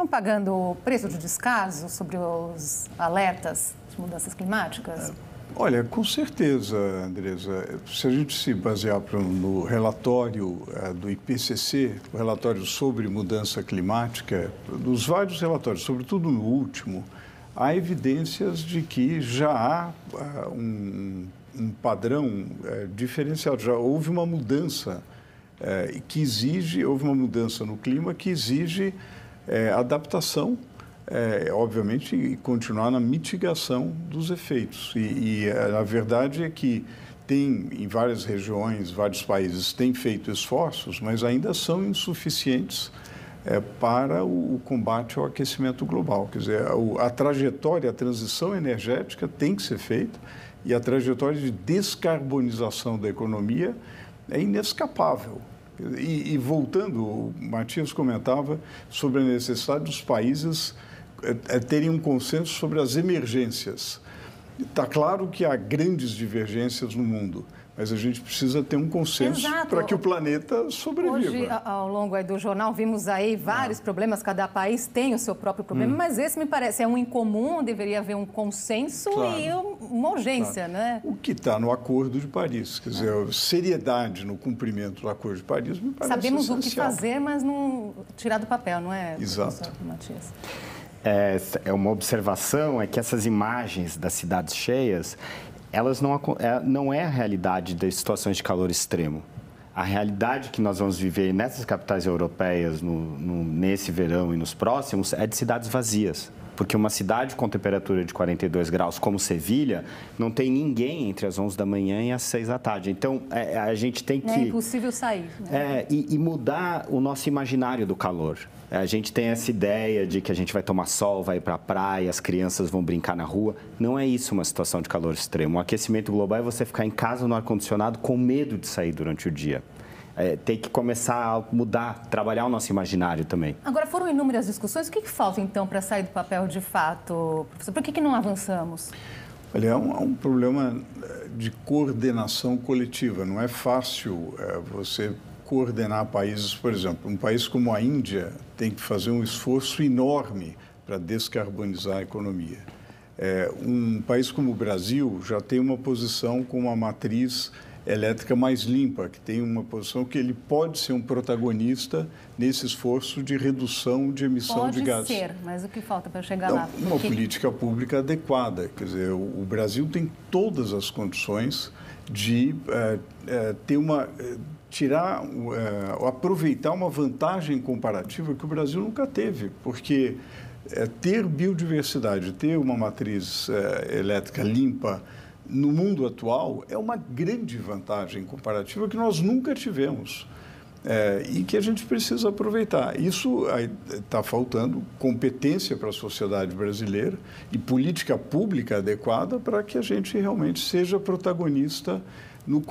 estão pagando o preço do descaso sobre os alertas de mudanças climáticas? É. Olha, com certeza, Andresa. Se a gente se basear no relatório é, do IPCC, o relatório sobre mudança climática, dos vários relatórios, sobretudo no último, há evidências de que já há é, um, um padrão diferenciado, já houve uma mudança que exige, houve uma mudança no clima que exige é, adaptação, é, obviamente, e continuar na mitigação dos efeitos. E, e é, a verdade é que tem, em várias regiões, vários países têm feito esforços, mas ainda são insuficientes é, para o, o, combate ao aquecimento global. Quer dizer, a, a, trajetória, a transição energética tem que ser feita e a trajetória de descarbonização da economia é inescapável. E, e voltando, o Matias comentava sobre a necessidade dos países é, é, terem um consenso sobre as emergências. Está claro que há grandes divergências no mundo, mas a gente precisa ter um consenso para que o planeta sobreviva. Hoje, ao longo do jornal, vimos aí vários ah. problemas. Cada país tem o seu próprio problema, hum. mas esse me parece é um incomum, deveria haver um consenso claro. e uma urgência, claro. né? O que está no Acordo de Paris, quer dizer, ah. seriedade no cumprimento do Acordo de Paris me parece Sabemos essencial. o que fazer, mas não tirar do papel, não é, Exato. Matias? É, é uma observação é que essas imagens das cidades cheias elas não, é, não é a realidade das situações de calor extremo. A realidade que nós vamos viver nessas capitais europeias no, no, nesse verão e nos próximos é de cidades vazias. Porque uma cidade com temperatura de 42 graus, como Sevilha, não tem ninguém entre as 11 da manhã e as 6 da tarde. Então, é, é a gente tem é que. É impossível sair. Né? É, e, e mudar o nosso imaginário do calor. É, a gente tem essa ideia de que a gente vai tomar sol, vai para a praia, as crianças vão brincar na rua. Não é isso uma situação de calor extremo. O aquecimento global é você ficar em casa no ar-condicionado com medo de sair durante o dia é, ter que começar a mudar, trabalhar o nosso imaginário também. Agora, foram inúmeras discussões. O que, que falta, então, para sair do papel de fato, professor? Por que, que não avançamos? Olha, é um, é um problema eh, de coordenação coletiva. Não é fácil é, você coordenar países, por exemplo, um país como a Índia tem que fazer um esforço enorme para descarbonizar a economia. É, um país como o Brasil já tem uma posição com uma matriz elétrica mais limpa, que tem uma posição que ele pode ser um protagonista nesse esforço de redução de emissão pode de gases. Pode ser, mas o que falta para chegar Não, lá? Porque... Uma política pública adequada. Quer dizer, o Brasil tem todas as condições de eh, eh, ter uma. Eh, tirar tirar, aproveitar uma vantagem comparativa que o Brasil nunca teve, porque ter biodiversidade, ter uma matriz elétrica limpa, no mundo atual é uma grande vantagem comparativa que nós nunca tivemos. É, e que a gente precisa aproveitar. Isso está eh, faltando competência para a sociedade brasileira e política pública adequada para que a gente realmente seja protagonista no